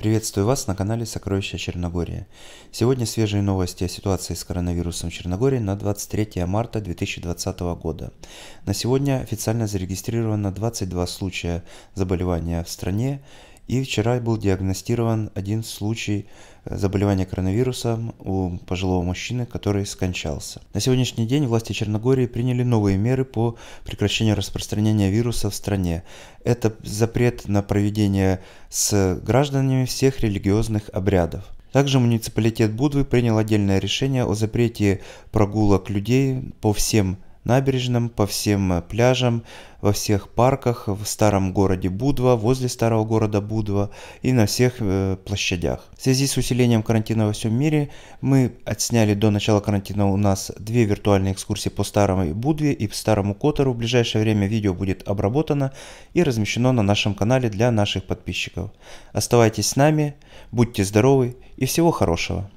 Приветствую вас на канале Сокровища Черногория. Сегодня свежие новости о ситуации с коронавирусом в Черногории на 23 марта 2020 года. На сегодня официально зарегистрировано 22 случая заболевания в стране, и вчера был диагностирован один случай э, заболевания коронавирусом у пожилого мужчины, который скончался. На сегодняшний день власти Черногории приняли новые меры по прекращению распространения вируса в стране. Это запрет на проведение с гражданами всех религиозных обрядов. Также муниципалитет Будвы принял отдельное решение о запрете прогулок людей по всем набережным, по всем э, пляжам, во всех парках, в старом городе Будва, возле старого города Будва и на всех э, площадях. В связи с усилением карантина во всем мире мы отсняли до начала карантина у нас две виртуальные экскурсии по старому Будве и по старому Котору. В ближайшее время видео будет обработано и размещено на нашем канале для наших подписчиков. Оставайтесь с нами, будьте здоровы и всего хорошего!